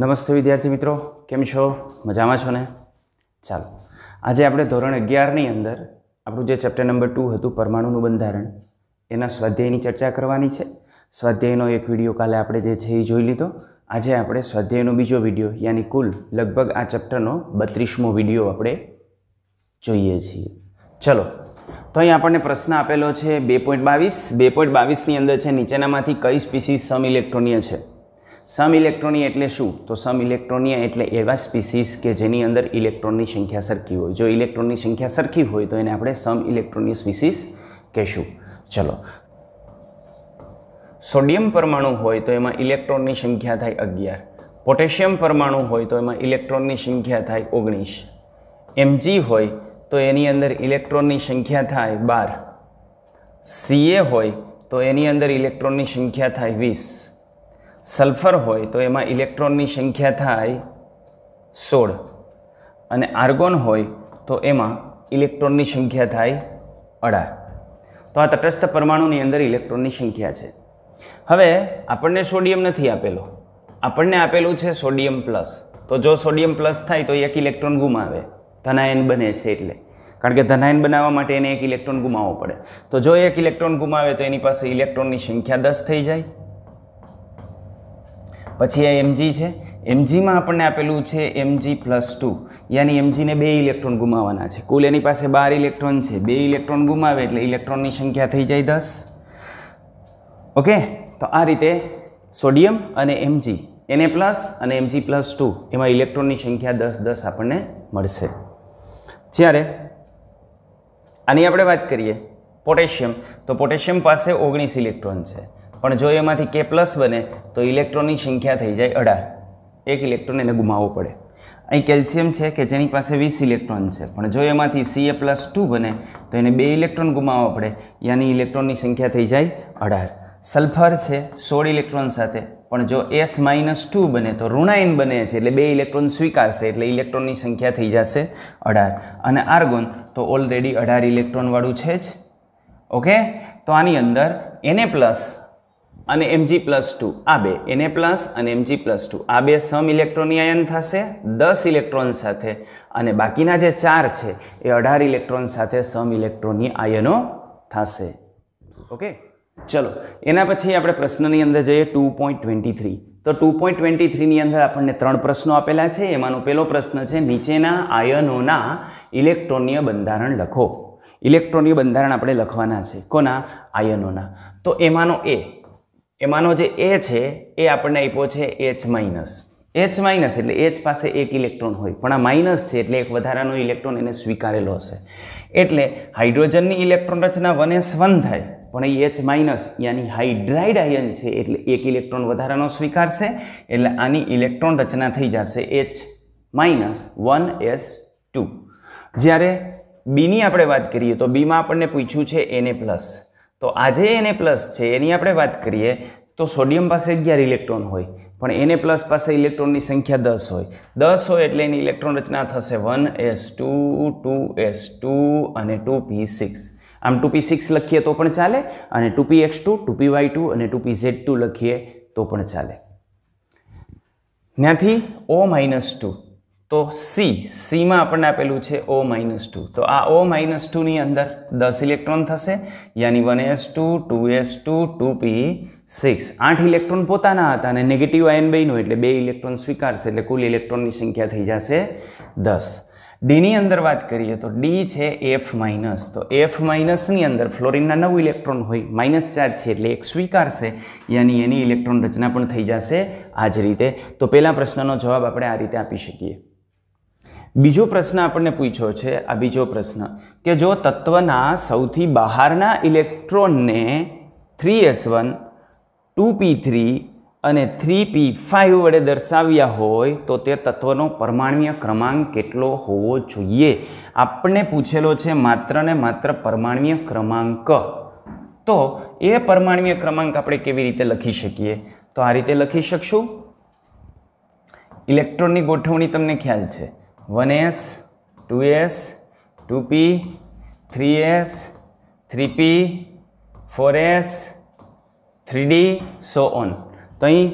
નમસ્તે વિદ્યાર્થી મિત્રો કેમ છો મજામાં છો ને ચાલો આજે આપણે ધોરણ અગિયારની અંદર આપણું જે ચેપ્ટર નંબર ટુ હતું પરમાણુનું બંધારણ એના સ્વાધ્યાયની ચર્ચા કરવાની છે સ્વાધ્યાયનો એક વિડીયો કાલે આપણે જે છે એ જોઈ લીધો આજે આપણે સ્વાધ્યાયનો બીજો વિડીયો યાની કુલ લગભગ આ ચેપ્ટરનો બત્રીસમો વિડીયો આપણે જોઈએ છીએ ચલો તો અહીં આપણને પ્રશ્ન આપેલો છે બે પોઈન્ટ બાવીસ બે પોઈન્ટ બાવીસની અંદર છે નીચેનામાંથી કઈ સ્પીસીસ સમ ઇલેક્ટ્રોનિય છે સમ ઇલેક્ટ્રોનિયા એટલે શું તો સમ ઇલેક્ટ્રોનિયા એટલે એવા સ્પીસીસ કે જેની અંદર ઇલેક્ટ્રોનની સંખ્યા સરખી હોય જો ઇલેક્ટ્રોનની સંખ્યા સરખી હોય તો એને આપણે સમ ઇલેક્ટ્રોનિય સ્પીસીસ કહેશું ચલો સોડિયમ પરમાણુ હોય તો એમાં ઇલેક્ટ્રોનની સંખ્યા થાય અગિયાર પોટેશિયમ પરમાણુ હોય તો એમાં ઇલેક્ટ્રોનની સંખ્યા થાય ઓગણીસ એમજી હોય તો એની અંદર ઇલેક્ટ્રોનની સંખ્યા થાય બાર સીએ હોય તો એની અંદર ઇલેક્ટ્રોનની સંખ્યા થાય વીસ સલ્ફર હોય તો એમાં ઇલેક્ટ્રોનની સંખ્યા થાય સોળ અને આર્ગોન હોય તો એમાં ઇલેક્ટ્રોનની સંખ્યા થાય અઢાર તો આ તટસ્થ પરમાણુની અંદર ઇલેક્ટ્રોનની સંખ્યા છે હવે આપણને સોડિયમ નથી આપેલો આપણને આપેલું છે સોડિયમ પ્લસ તો જો સોડિયમ પ્લસ થાય તો એક ઇલેક્ટ્રોન ગુમાવે ધનાયન બને છે એટલે કારણ કે ધનાયન બનાવવા માટે એને એક ઇલેક્ટ્રોન ગુમાવવો પડે તો જો એક ઇલેક્ટ્રોન ગુમાવે તો એની પાસે ઇલેક્ટ્રોનની સંખ્યા દસ થઈ જાય પછી આ એમજી છે એમજીમાં આપણને આપેલું છે એમજી પ્લસ ટુ યાની એમજીને બે ઇલેક્ટ્રોન ગુમાવવાના છે કુલ એની પાસે બાર ઇલેક્ટ્રોન છે બે ઇલેક્ટ્રોન ગુમાવે એટલે ઇલેક્ટ્રોનની સંખ્યા થઈ જાય દસ ઓકે તો આ રીતે સોડિયમ અને એમજી એને પ્લસ અને એમજી પ્લસ ટુ એમાં ઇલેક્ટ્રોનની સંખ્યા દસ દસ આપણને મળશે જ્યારે આની આપણે વાત કરીએ પોટેશિયમ તો પોટેશિયમ પાસે ઓગણીસ ઇલેક્ટ્રોન છે પણ જો એમાંથી કે પ્લસ બને તો ઇલેક્ટ્રોનની સંખ્યા થઈ જાય અઢાર એક ઇલેક્ટ્રોન એને ગુમાવવો પડે અહીં કેલ્શિયમ છે કે જેની પાસે વીસ ઇલેક્ટ્રોન છે પણ જો એમાંથી સી એ પ્લસ ટુ બને તો એને બે ઇલેક્ટ્રોન ગુમાવવા પડે યાની ઇલેક્ટ્રોનની સંખ્યા થઈ જાય અઢાર સલ્ફર છે સોળ ઇલેક્ટ્રોન સાથે પણ જો એસ માઇનસ ટુ બને તો ઋણાયન બને છે એટલે બે ઇલેક્ટ્રોન સ્વીકારશે એટલે ઇલેક્ટ્રોનની સંખ્યા થઈ જશે અઢાર અને આર્ગોન તો ઓલરેડી અઢાર ઇલેક્ટ્રોનવાળું છે જ ઓકે તો આની અંદર એને પ્લસ અને એમજી પ્લસ ટુ આ બે એને પ્લસ અને એમજી પ્લસ ટુ આ બે સમ ઇલેક્ટ્રોનની આયન થશે દસ ઇલેક્ટ્રોન સાથે અને બાકીના જે ચાર છે એ અઢાર ઇલેક્ટ્રોન સાથે સમ ઇલેક્ટ્રોનની આયનો થશે ઓકે ચલો એના પછી આપણે પ્રશ્નની અંદર જઈએ ટુ પોઈન્ટ ટ્વેન્ટી થ્રી તો ટુ પોઈન્ટ ટ્વેન્ટી થ્રીની અંદર આપણને ત્રણ પ્રશ્નો આપેલા છે એમાંનો પહેલો પ્રશ્ન છે નીચેના આયનોના ઇલેક્ટ્રોનીય બંધારણ લખો ઇલેક્ટ્રોનીય બંધારણ આપણે લખવાના છે કોના આયનોના તો એમાંનો એ એમાંનો જે એ છે એ આપણને આપ્યો છે એચ માઇનસ એચ માઇનસ એટલે એચ પાસે એક ઇલેક્ટ્રોન હોય પણ આ માઇનસ છે એટલે એક વધારાનો ઇલેક્ટ્રોન એને સ્વીકારેલો હશે એટલે હાઇડ્રોજનની ઇલેક્ટ્રોન રચના વન એસ વન થાય પણ એ એચ માઇનસ યાની હાઇડ્રાઇડ આયન છે એટલે એક ઇલેક્ટ્રોન વધારાનો સ્વીકારશે એટલે આની ઇલેક્ટ્રોન રચના થઈ જશે H minus one S two જ્યારે બીની આપણે વાત કરીએ તો બીમાં આપણને પૂછ્યું છે એને પ્લસ તો આજે એને પ્લસ છે એની આપણે વાત કરીએ તો સોડિયમ પાસે અગિયાર ઇલેક્ટ્રોન હોય પણ એને પ્લસ પાસે ઇલેક્ટ્રોનની સંખ્યા દસ હોય દસ હોય એટલે એની ઇલેક્ટ્રોન રચના થશે one S two two S two અને ટુ પી સિક્સ આમ ટુ પી સિક્સ લખીએ તો પણ ચાલે અને two P X two two P Y two અને ટુ પી ઝેડ ટુ લખીએ તો પણ ચાલે ત્યાંથી ઓ માઇનસ ટુ તો સી સીમાં આપણને આપેલું છે ઓ માઇનસ ટુ તો આ ઓ માઇનસ ટુની અંદર દસ ઇલેક્ટ્રોન થશે યાની one S two two S two two P six આઠ ઇલેક્ટ્રોન પોતાના હતા અને નેગેટિવ આયન બન્યું એટલે બે ઇલેક્ટ્રોન સ્વીકારશે એટલે કુલ ઇલેક્ટ્રોનની સંખ્યા થઈ જશે દસ ડીની અંદર વાત કરીએ તો ડી છે એફ માઇનસ તો એફ માઇનસની અંદર ફ્લોરિનના નવ ઇલેક્ટ્રોન હોય માઇનસ ચાર્જ છે એટલે એક સ્વીકારશે યાની એની ઇલેક્ટ્રોન રચના પણ થઈ જશે આ જ રીતે તો પહેલાં પ્રશ્નનો જવાબ આપણે આ રીતે આપી શકીએ બીજો પ્રશ્ન આપણને પૂછ્યો છે આ બીજો પ્રશ્ન કે જો તત્વના સૌથી બહારના ઇલેક્ટ્રોનને three S one two P three અને થ્રી પી ફાઇવ વડે દર્શાવ્યા હોય તો તે તત્વનો પરમાણ્વીય ક્રમાંક કેટલો હોવો જોઈએ આપણને પૂછેલો છે માત્ર ને માત્ર પરમાણ્વીય ક્રમાંક તો એ પરમાણ્વીય ક્રમાંક આપણે કેવી રીતે લખી શકીએ તો આ રીતે લખી શકશું ઇલેક્ટ્રોનની ગોઠવણી તમને ખ્યાલ છે one S two S two P three S three P four S three D so on તો અહીં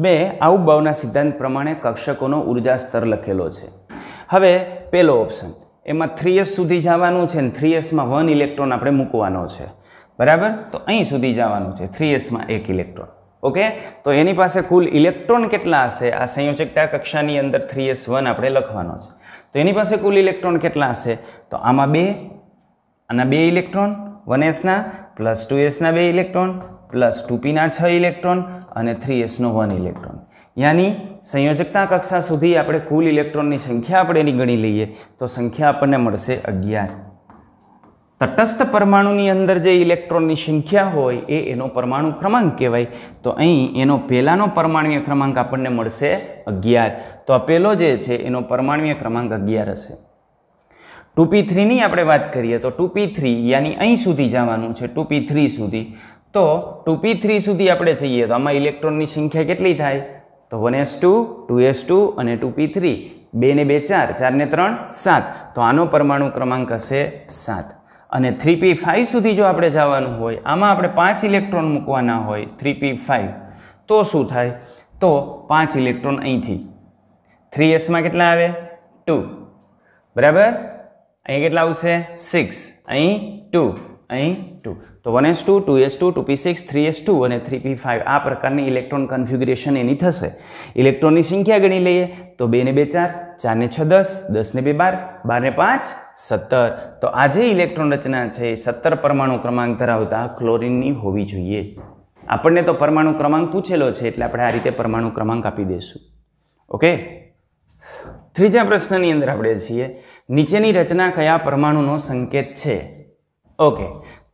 બે આઉટબાઉના સિદ્ધાંત પ્રમાણે કક્ષકોનો ઉર્જા સ્તર લખેલો છે હવે પહેલો ઓપ્શન એમાં થ્રી એસ સુધી જવાનું છે ને થ્રી એસમાં વન ઇલેક્ટ્રોન આપણે મૂકવાનો છે બરાબર તો અહીં સુધી જવાનું છે થ્રી એસમાં એક ઇલેક્ટ્રોન ઓકે તો એની પાસે કુલ ઇલેક્ટ્રોન કેટલા હશે આ સંયોજકતા કક્ષાની અંદર થ્રી એસ વન આપણે લખવાનો છે તો એની પાસે કુલ ઇલેક્ટ્રોન કેટલા હશે તો આમાં બે આના બે ઇલેક્ટ્રોન વન એસના પ્લસ ટુ એસના બે ઇલેક્ટ્રોન પ્લસ ટુ પીના છ ઇલેક્ટ્રોન અને થ્રી એસનો વન ઇલેક્ટ્રોન યાની સંયોજકતા કક્ષા સુધી આપણે કુલ ઇલેક્ટ્રોનની સંખ્યા આપણે એની ગણી લઈએ તો સંખ્યા આપણને મળશે અગિયાર તટસ્થ પરમાણુની અંદર જે ઇલેક્ટ્રોનની સંખ્યા હોય એ એનો પરમાણુ ક્રમાંક કહેવાય તો અહીં એનો પહેલાંનો પરમાણુય ક્રમાંક આપણને મળશે અગિયાર તો આ પહેલો જે છે એનો પરમાણુય ક્રમાંક અગિયાર હશે ટુ થ્રીની આપણે વાત કરીએ તો ટુ થ્રી યાની અહીં સુધી જવાનું છે ટુ થ્રી સુધી તો ટુ થ્રી સુધી આપણે જઈએ તો આમાં ઇલેક્ટ્રોનની સંખ્યા કેટલી થાય તો one S two two S two અને ટુ થ્રી બે ને બે ચાર ચારને ત્રણ સાત તો આનો પરમાણુ ક્રમાંક હશે સાત અને થ્રી ફાઇવ સુધી જો આપણે જવાનું હોય આમાં આપણે પાંચ ઇલેક્ટ્રોન મૂકવાના હોય થ્રી ફાઇવ તો શું થાય તો પાંચ ઇલેક્ટ્રોન અહીંથી થ્રી એસમાં કેટલા આવે ટુ બરાબર અહીં કેટલા આવશે સિક્સ અહીં ટુ અહીં ટુ તો one S two two S two two P six three S two અને થ્રી પી ફાઇવ આ પ્રકારની ઇલેક્ટ્રોન કન્ફ્યુગરેશન એની થશે ઇલેક્ટ્રોનની સંખ્યા ગણી લઈએ તો બેને બે ચાર ચારને છ દસ દસને બે બાર બારને પાંચ સત્તર તો આ જે ઇલેક્ટ્રોન રચના છે એ સત્તર પરમાણુ ક્રમાંક ધરાવતા ક્લોરિનની હોવી જોઈએ આપણને તો પરમાણુ ક્રમાંક પૂછેલો છે એટલે આપણે આ રીતે પરમાણુ ક્રમાંક આપી દઈશું ઓકે ત્રીજા પ્રશ્નની અંદર આપણે છીએ નીચેની રચના કયા પરમાણુનો સંકેત છે ઓકે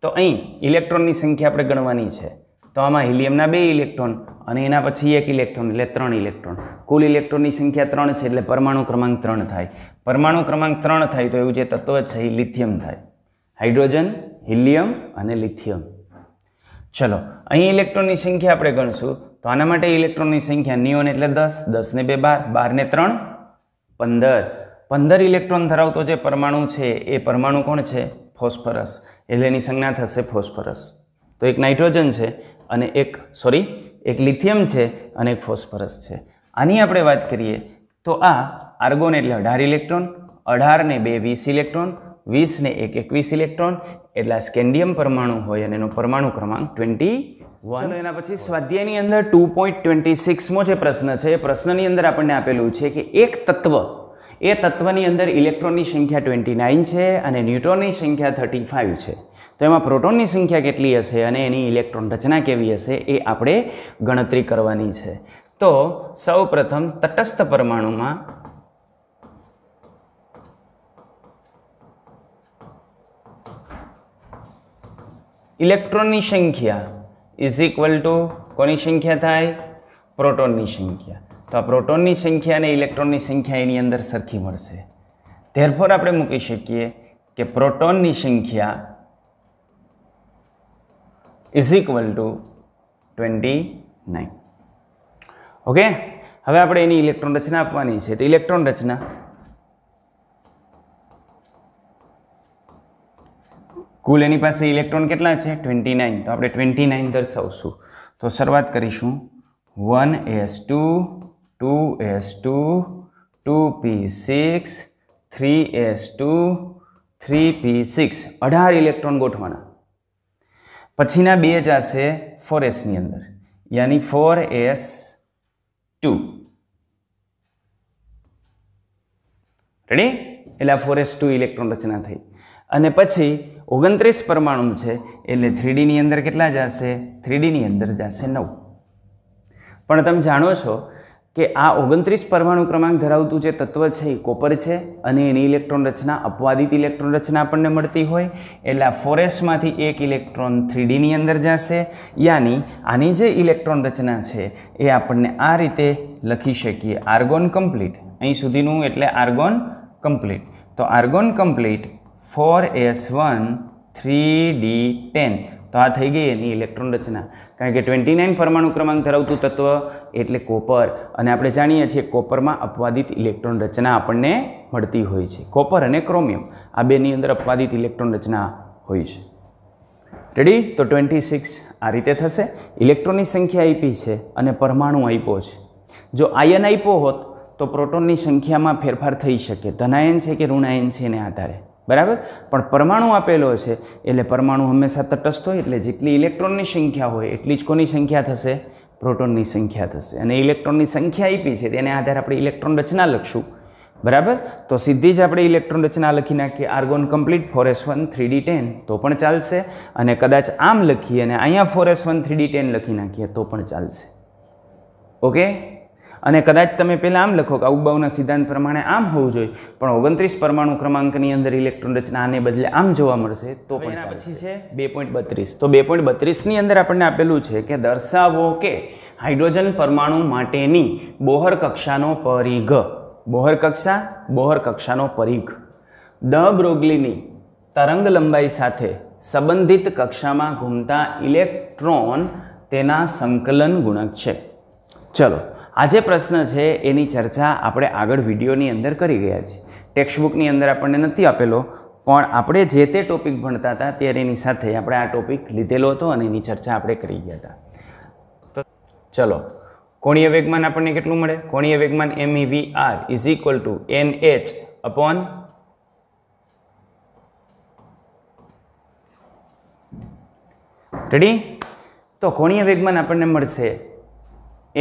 તો અહીં ઇલેક્ટ્રોનની સંખ્યા આપણે ગણવાની છે તો આમાં હિલિયમના બે ઇલેક્ટ્રોન અને એના પછી એક ઇલેક્ટ્રોન એટલે ત્રણ ઇલેક્ટ્રોન કુલ ઇલેક્ટ્રોનની સંખ્યા ત્રણ છે એટલે પરમાણુ ક્રમાંક ત્રણ થાય પરમાણુ ક્રમાંક ત્રણ થાય તો એવું જે તત્વ છે એ લિથિયમ થાય હાઇડ્રોજન હિલિયમ અને લિથિયમ ચલો અહીં ઇલેક્ટ્રોનની સંખ્યા આપણે ગણશું તો આના માટે ઇલેક્ટ્રોનની સંખ્યા નિયોન એટલે દસ દસને બે બાર બારને ત્રણ પંદર પંદર ઇલેક્ટ્રોન ધરાવતો જે પરમાણુ છે એ પરમાણુ કોણ છે ફોસ્ફરસ એટલે એની સંજ્ઞા થશે ફોસ્ફરસ તો એક નાઇટ્રોજન છે અને એક સોરી એક લિથિયમ છે અને એક ફોસ્ફરસ છે આની આપણે વાત કરીએ તો આ આર્ગોન એટલે અઢાર ઇલેક્ટ્રોન અઢારને બે વીસ ઇલેક્ટ્રોન વીસને એક એકવીસ ઇલેક્ટ્રોન એટલે આ સ્કેન્ડિયમ પરમાણુ હોય અને એનો પરમાણુ ક્રમાંક ટ્વેન્ટી વન એના પછી સ્વાધ્યાયની અંદર ટુ પોઈન્ટ ટ્વેન્ટી સિક્સમાં જે પ્રશ્ન છે એ પ્રશ્નની અંદર આપણને આપેલું છે કે એક તત્વ એ તત્વની અંદર ઇલેક્ટ્રોનની સંખ્યા ટ્વેન્ટી નાઇન છે અને ન્યુટ્રોનની સંખ્યા થર્ટી ફાઇવ છે તો એમાં પ્રોટોનની સંખ્યા કેટલી હશે અને એની ઇલેક્ટ્રોન રચના કેવી હશે એ આપણે ગણતરી કરવાની છે તો સૌ પ્રથમ તટસ્થ પરમાણુમાં ઇલેક્ટ્રોનની સંખ્યા ઇઝ ઇક્વલ ટુ કોની સંખ્યા થાય પ્રોટોનની સંખ્યા તો આ પ્રોટોનની સંખ્યા અને ઇલેક્ટ્રોનની સંખ્યા એની અંદર સરખી મળશે ધેરફોર આપણે મૂકી શકીએ કે પ્રોટોનની સંખ્યા is equal to twenty nine okay હવે આપણે એની ઇલેક્ટ્રોન રચના આપવાની છે તો ઇલેક્ટ્રોન રચના કુલ એની પાસે ઇલેક્ટ્રોન કેટલા છે ટ્વેન્ટી નાઇન તો આપણે ટ્વેન્ટી નાઇન દર્શાવશું તો શરૂઆત કરીશું one S two 2s2 2p6 3s2 3p6 અઢાર ઇલેક્ટ્રોન ગોઠવાના પછીના બે જશે ફોર એસની અંદર યાની ફોર એસ ટુ રેડી એટલે આ ફોર એસ ટુ ઇલેક્ટ્રોન રચના થઈ અને પછી ઓગણત્રીસ પરમાણુ છે એટલે થ્રીડીની અંદર કેટલા જશે થ્રીડીની અંદર જશે નવ પણ તમે જાણો છો કે આ ઓગણત્રીસ પરમાણુ ક્રમાંક ધરાવતું જે તત્વ છે એ કોપર છે અને એની ઇલેક્ટ્રોન રચના અપવાદિત ઇલેક્ટ્રોન રચના આપણને મળતી હોય એટલે ફોરેસ્ટમાંથી એક ઇલેક્ટ્રોન થ્રીડીની અંદર જશે યાની આની જે ઇલેક્ટ્રોન રચના છે એ આપણને આ રીતે લખી શકીએ આર્ગોન કમ્પ્લીટ અહીં સુધીનું એટલે આર્ગોન કમ્પ્લીટ તો argon complete four S one three D ten તો આ થઈ ગઈ એની ઇલેક્ટ્રોન રચના કારણ કે ટ્વેન્ટી નાઇન પરમાણુ ક્રમાંક ધરાવતું તત્વ એટલે કોપર અને આપણે જાણીએ છીએ કોપરમાં અપવાદિત ઇલેક્ટ્રોન રચના આપણને મળતી હોય છે કોપર અને ક્રોમિયમ આ બેની અંદર અપવાદિત ઇલેક્ટ્રોન રચના હોય છે રેડી તો ટ્વેન્ટી સિક્સ આ રીતે થશે ઇલેક્ટ્રોનની સંખ્યા આપી છે અને પરમાણુ આપ્યો છે જો આયન આપ્યો હોત તો પ્રોટોનની સંખ્યામાં ફેરફાર થઈ શકે ધનાયન છે કે ઋણાયન છે એને આધારે બરાબર પણ પરમાણુ આપેલો છે એટલે પરમાણુ હંમેશા તટસ્થ હોય એટલે જેટલી ઇલેક્ટ્રોનની સંખ્યા હોય એટલી જ કોની સંખ્યા થશે પ્રોટોનની સંખ્યા થશે અને ઇલેક્ટ્રોનની સંખ્યા આપી છે તેને આધારે આપણે ઇલેક્ટ્રોન રચના લખશું બરાબર તો સીધી જ આપણે ઇલેક્ટ્રોન રચના લખી નાખીએ argon complete four one three D ten તો પણ ચાલશે અને કદાચ આમ લખીએ અને અહીંયા four one three D ten લખી નાખીએ તો પણ ચાલશે ઓકે અને કદાચ તમે પહેલાં આમ લખો કે ઉબાઉના સિદ્ધાંત પ્રમાણે આમ હોવું જોઈએ પણ ઓગણત્રીસ પરમાણુ ક્રમાંકની અંદર ઇલેક્ટ્રોન રચના આને બદલે આમ જોવા મળશે તો પણ પછી છે બે પોઈન્ટ બત્રીસ તો બે પોઈન્ટ બત્રીસની અંદર આપણને આપેલું છે કે દર્શાવો કે હાઇડ્રોજન પરમાણુ માટેની બોહર કક્ષાનો પરિઘ બોહર કક્ષા બોહર કક્ષાનો પરિઘ દ બ્રોગલીની તરંગ લંબાઈ સાથે સંબંધિત કક્ષામાં ઘૂમતા ઇલેક્ટ્રોન તેના સંકલન ગુણક છે ચલો આ જે પ્રશ્ન છે એની ચર્ચા આપણે આગળ વિડીયોની અંદર કરી ગયા છીએ ટેક્સ્ટબુકની અંદર આપણને નથી આપેલો પણ આપણે જે તે ટોપિક ભણતા હતા ત્યારે એની સાથે આપણે આ ટોપિક લીધેલો હતો અને એની ચર્ચા આપણે કરી ગયા હતા તો ચલો કોણીય વેગમાન આપણને કેટલું મળે કોણીય વેગમાન M V R is equal to N H upon ready તો કોણીય વેગમાન આપણને મળશે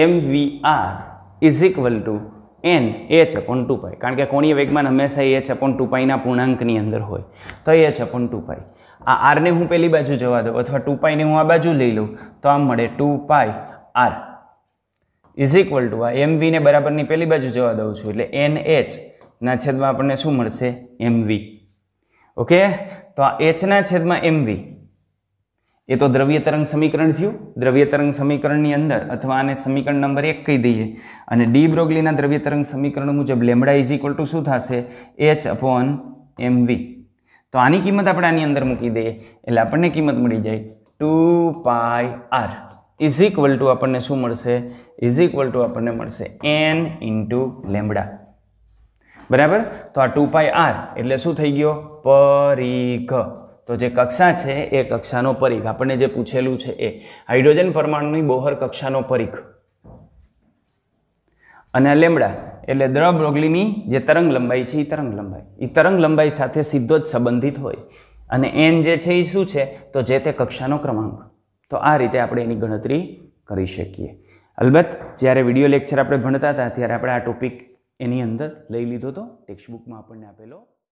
M V R is equal to N H upon two pi કારણ કે કોણીય વેગમાન હંમેશા એચ અપોન ટુ પાઈના પૂર્ણાંકની અંદર હોય તો એચ અપોન ટુ પાઈ આ આરને હું પેલી બાજુ જવા દઉં અથવા ટુ પાઈને હું આ બાજુ લઈ લઉં તો આમ મળે two pi R is equal to આ એમ વીને બરાબરની પેલી બાજુ જવા દઉં છું એટલે એન એચ ના છેદમાં આપણને શું મળશે એમ વી ઓકે તો આ એચના છેદમાં એમ વી એ તો દ્રવ્ય તરંગ સમીકરણ થયું દ્રવ્ય તરંગ સમીકરણની અંદર અથવા આને સમીકરણ નંબર એક કહી દઈએ અને ડી બ્રોગલીના દ્રવ્ય તરંગ સમીકરણ મુજબ લેમડા ઇઝ ઇક્વલ ટુ શું થશે એચ અપોન વી તો આની કિંમત આપણે આની અંદર મૂકી દઈએ એટલે આપણને કિંમત મળી જાય two pi R is equal to આપણને શું મળશે ઇઝ ઇક્વલ ટુ આપણને મળશે એન ઇન્ટુ લેમડા બરાબર તો આ ટુ પાય આર એટલે શું થઈ ગયો પરિઘ તો જે કક્ષા છે એ કક્ષાનો પરીખ આપણને જે પૂછેલું છે એ હાઇડ્રોજન પરમાણુની બોહર કક્ષાનો પરીખ અને લેમડા એટલે દ્રવ રોગલીની જે તરંગ લંબાઈ છે એ તરંગ લંબાઈ એ તરંગ લંબાઈ સાથે સીધો જ સંબંધિત હોય અને એન જે છે એ શું છે તો જે તે કક્ષાનો ક્રમાંક તો આ રીતે આપણે એની ગણતરી કરી શકીએ અલબત્ત જ્યારે વિડીયો લેક્ચર આપણે ભણતા હતા ત્યારે આપણે આ ટોપિક એની અંદર લઈ લીધો હતો ટેક્સ્ટબુકમાં આપણને આપેલો